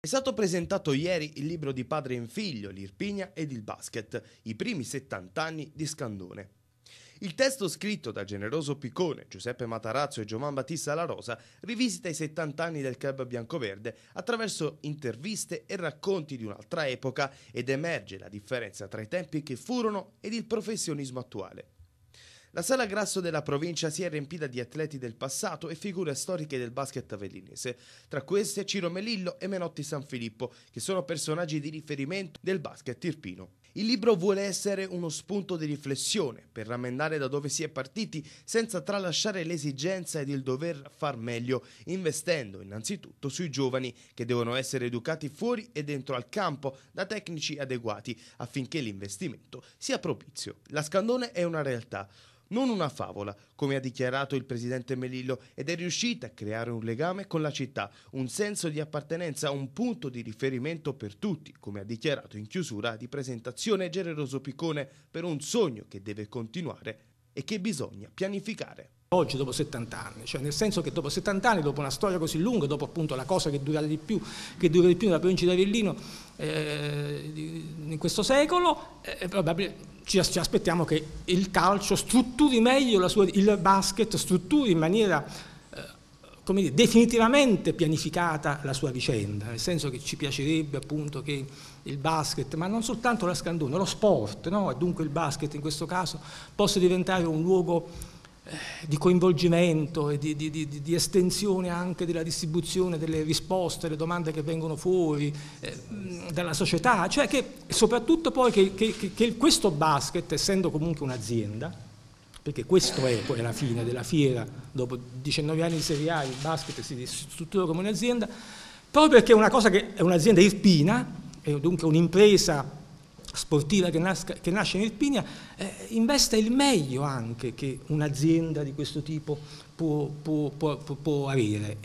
È stato presentato ieri il libro di padre in figlio, l'Irpigna ed il basket, i primi 70 anni di Scandone. Il testo scritto da Generoso Piccone, Giuseppe Matarazzo e Giovan Battista La Rosa rivisita i 70 anni del club biancoverde attraverso interviste e racconti di un'altra epoca ed emerge la differenza tra i tempi che furono ed il professionismo attuale. La sala grasso della provincia si è riempita di atleti del passato e figure storiche del basket avellinese, tra queste Ciro Melillo e Menotti San Filippo, che sono personaggi di riferimento del basket tirpino. Il libro vuole essere uno spunto di riflessione per rammendare da dove si è partiti senza tralasciare l'esigenza ed il dover far meglio, investendo innanzitutto sui giovani che devono essere educati fuori e dentro al campo da tecnici adeguati affinché l'investimento sia propizio. La Scandone è una realtà non una favola, come ha dichiarato il presidente Melillo, ed è riuscita a creare un legame con la città, un senso di appartenenza, un punto di riferimento per tutti, come ha dichiarato in chiusura di presentazione Generoso Piccone, per un sogno che deve continuare e che bisogna pianificare. Oggi dopo 70 anni, cioè nel senso che dopo 70 anni, dopo una storia così lunga, dopo appunto la cosa che dura di più, che dura di più nella provincia di Avellino eh, in questo secolo, eh, eh vabbè, ci, ci, aspettiamo che il calcio strutturi meglio sua, il basket strutturi in maniera dire, definitivamente pianificata la sua vicenda, nel senso che ci piacerebbe appunto che il basket, ma non soltanto la scandona, lo sport, no? e dunque il basket in questo caso, possa diventare un luogo eh, di coinvolgimento e di, di, di, di, estensione anche della distribuzione delle risposte, delle domande che vengono fuori eh, dalla società, cioè che soprattutto poi che, che, che questo basket, essendo comunque un'azienda, perché questo è poi la fine della fiera, dopo 19 anni di Serie A il basket si struttura come un'azienda, proprio perché è una cosa che è un'azienda irpina, è dunque un'impresa sportiva che, nasca, che, nasce in Irpinia, eh, investe il meglio anche che un'azienda di questo tipo può, può, può, può avere.